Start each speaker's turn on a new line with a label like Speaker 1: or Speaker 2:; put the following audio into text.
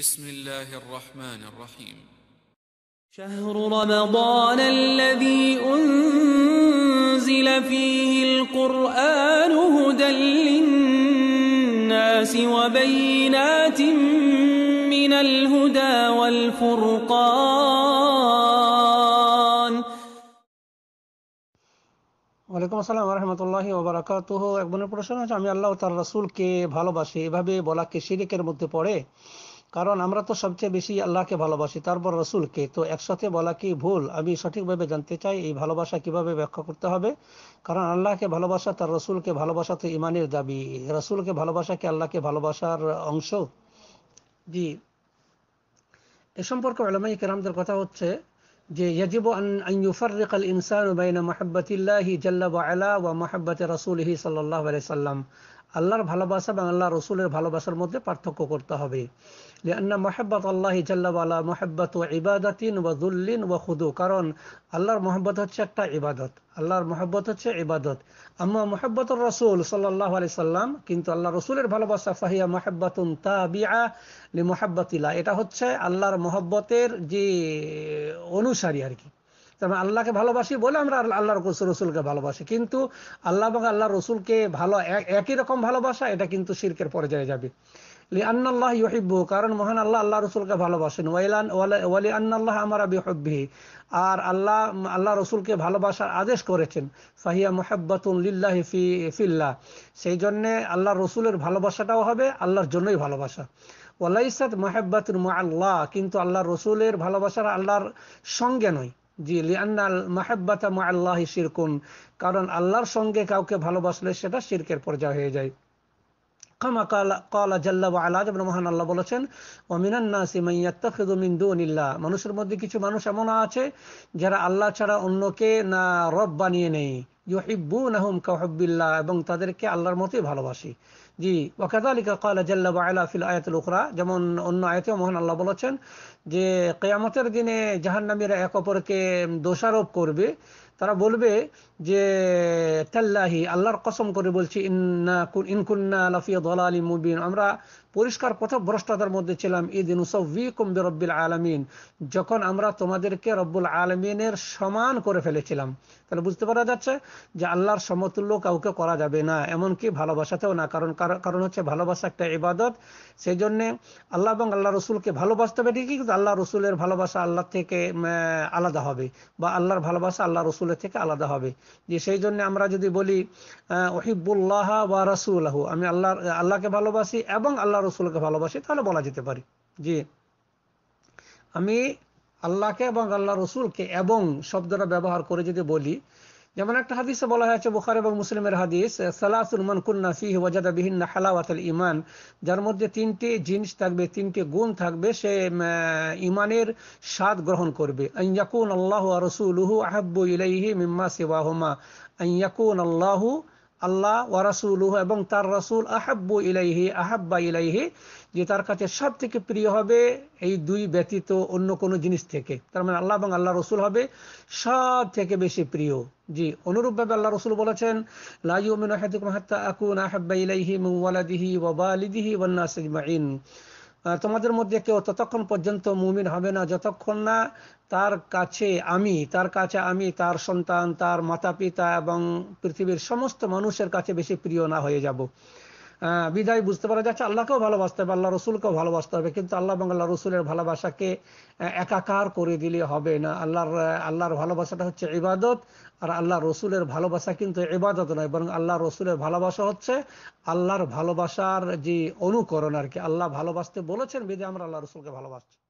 Speaker 1: بسم الله الرحمن الرحيم شهر رمضان الذي أنزل فيه القرآن هدى للناس وبينات من الهدى والفرقان ওয়ালাইকুম আসসালাম রহমতুল্লাহ ওবরাকাতুহ এক বোনের প্রশ্ন আছে আমি আল্লাহ তার রাসূলকে ভালোবাসি এভাবে বলা কি শিরিকের মধ্যে পড়ে কারণ আমরা তো সবচেয়ে বেশি আল্লাহকে ভালোবাসি তারপর রসুলকে তো একসাথে বলা কি ভুল আমি সঠিকভাবে জানতে চাই এই ভালোবাসা কিভাবে ব্যাখ্যা করতে হবে কারণ আল্লাহকে ভালোবাসা তার রসুলকে ভালোবাসা তো ইমানের দাবি রসুলকে ভালোবাসা কি আল্লাহকে ভালোবাসার অংশ জি এ সম্পর্কে আলমাই কেরামদের কথা হচ্ছে যে ইয়াজিব আন ইউফারিক আল ইনসান বাইনা মাহাব্বাতিল্লাহি জাল্লা ওয়া আলা ওয়া মাহাব্বাতে রসুলহি সাল্লাহ আলাই সাল্লাম আল্লাহর ভালোবাসা এবং আল্লাহ রসুলের ভালোবাসার মধ্যে পার্থক্য করতে হবে লিয়ান্না আল্লাহ জাল্লাওয়ালা মোহাব্বত ইবাদতিন ওয়া দুল্লিন ওয়া খুদু কারণ আল্লাহর মোহাব্বত হচ্ছে একটা ইবাদত আল্লাহর মোহাব্বত হচ্ছে ইবাদত আম্মা মোহাব্বত রসুল সাল্লাহ আলি সাল্লাম কিন্তু আল্লাহ রসুলের ভালোবাসা ফাহিয়া মোহাব্বাতুন তা এটা হচ্ছে আল্লাহর মহব্বতের যে অনুসারী আর কি তবে আল্লাহকে ভালোবাসি বলে আমরা আল্লাহ রসুলকে ভালোবাসি কিন্তু আল্লাহ এবং আল্লাহ রসুলকে ভালো একই রকম ভালোবাসা এটা কিন্তু শির্কের পর্যায়ে যাবে কারণ মহান আল্লাহ আল্লাহ রসুলকে ভালোবাসেন ওয়াইলান ওয়ালি আন্নাল্লাহ আর আল্লাহ আল্লাহ রসুলকে ভালোবাসার আদেশ করেছেন ফাহিয়া মোহাব্বাতুন লিল্লাহ সেই জন্যে আল্লাহ রসুলের ভালোবাসাটাও হবে আল্লাহর জন্যই ভালোবাসা ওয়ালাইসাদ ইসাদ মা আল্লাহ কিন্তু আল্লাহ রসুলের ভালোবাসার আল্লাহর সঙ্গে নয় জি লিয়ান্নাল মা আল্লাহ কারণ আল্লাহর সঙ্গে কাউকে ভালোবাসলে সেটা শিরকের পর্যায়ে হয়ে যায় মহান আল্লাহ বলেছেন মানুষের মধ্যে কিছু মানুষ এমন আছে যারা আল্লাহ ছাড়া অন্যকে না রব বানিয়ে নেই এবং তাদেরকে আল্লাহর মতোই ভালোবাসি জি ওয়াকাদালিকা যেমন অন্য আয়তে মোহন আল্লাহ বলেছেন যে কেয়ামতের দিনে জাহান্নামীরা এক অপরকে দোষারোপ করবে তারা বলবে যে তাল্লাহি আল্লাহর কসম করে বলছি আমরা পরিষ্কার পথ পথভ্রষ্টতার মধ্যে ছিলাম ঈদ ইনুসৌি আলমিন যখন আমরা তোমাদেরকে রব্বুল আলমিনের সমান করে ফেলেছিলাম তাহলে বুঝতে পারা যাচ্ছে যে আল্লাহর সমতুল্য কাউকে করা যাবে না এমনকি ভালোবাসাতেও না কারণ কারণ হচ্ছে ভালোবাসা একটা ইবাদত সেই জন্যে আল্লাহ এবং আল্লাহ রসুলকে ভালোবাসতে হবে ঠিকই কিন্তু আল্লাহ রসুলের ভালোবাসা আল্লাহ থেকে আলাদা হবে বা আল্লাহর ভালোবাসা আল্লাহ রসুলের আমাদের থেকে আলাদা হবে যে সেই জন্য আমরা যদি বলি ওহিবুল্লাহ বা রাসুল্লাহ আমি আল্লাহ আল্লাহকে ভালোবাসি এবং আল্লাহ রসুলকে ভালোবাসি তাহলে বলা যেতে পারে যে আমি আল্লাহকে এবং আল্লাহ রসুলকে এবং শব্দটা ব্যবহার করে যদি বলি যেমন একটা হাদিসে বলা হয়েছে বুখার এবং মুসলিমের হাদিস মান কুন্না ফিহ ওয়াজাদা বিহিন হালাওয়াত ইমান যার মধ্যে তিনটি জিনিস থাকবে তিনটি গুণ থাকবে সে ইমানের স্বাদ গ্রহণ করবে আইয়াকুন আল্লাহ রসুলহু আহাব্বু ইলাইহি মিম্মা সিবাহমা আইয়াকুন আল্লাহু আল্লাহ ওয়ারাসুলুহ এবং তার রাসুল আহাব্বু ইলাইহি আহাব্বা ইলাইহি যে তার কাছে সব থেকে প্রিয় হবে এই দুই ব্যতীত অন্য কোনো জিনিস থেকে তার মানে আল্লাহ এবং আল্লাহ রসুল হবে সব থেকে বেশি প্রিয় জি অনুরূপভাবে আল্লাহ রসুল বলেছেন লাইউমিন হাতুকুম হাত্তা আকুন আহাব্বা ইলাইহি মুওয়ালাদিহি ওয়া বালিদিহি ওয়ান নাস তোমাদের মধ্যে কেউ ততক্ষণ পর্যন্ত মুমিন হবে না যতক্ষণ না তার কাছে আমি তার কাছে আমি তার সন্তান তার মাতা পিতা এবং পৃথিবীর সমস্ত মানুষের কাছে বেশি প্রিয় না হয়ে যাব বিদায় বুঝতে পারা যাচ্ছে আল্লাহকেও ভালোবাসতে হবে আল্লাহ রসুলকেও ভালোবাসতে হবে কিন্তু আল্লাহ এবং আল্লাহ রসুলের ভালোবাসাকে একাকার করে দিলে হবে না আল্লাহর আল্লাহর ভালোবাসাটা হচ্ছে ইবাদত আর আল্লাহ রসুলের ভালোবাসা কিন্তু ইবাদত নয় বরং আল্লাহ রসুলের ভালোবাসা হচ্ছে আল্লাহর ভালোবাসার যে অনুকরণ আর কি আল্লাহ ভালোবাসতে বলেছেন বিদে আমরা আল্লাহ রসুলকে ভালোবাসছি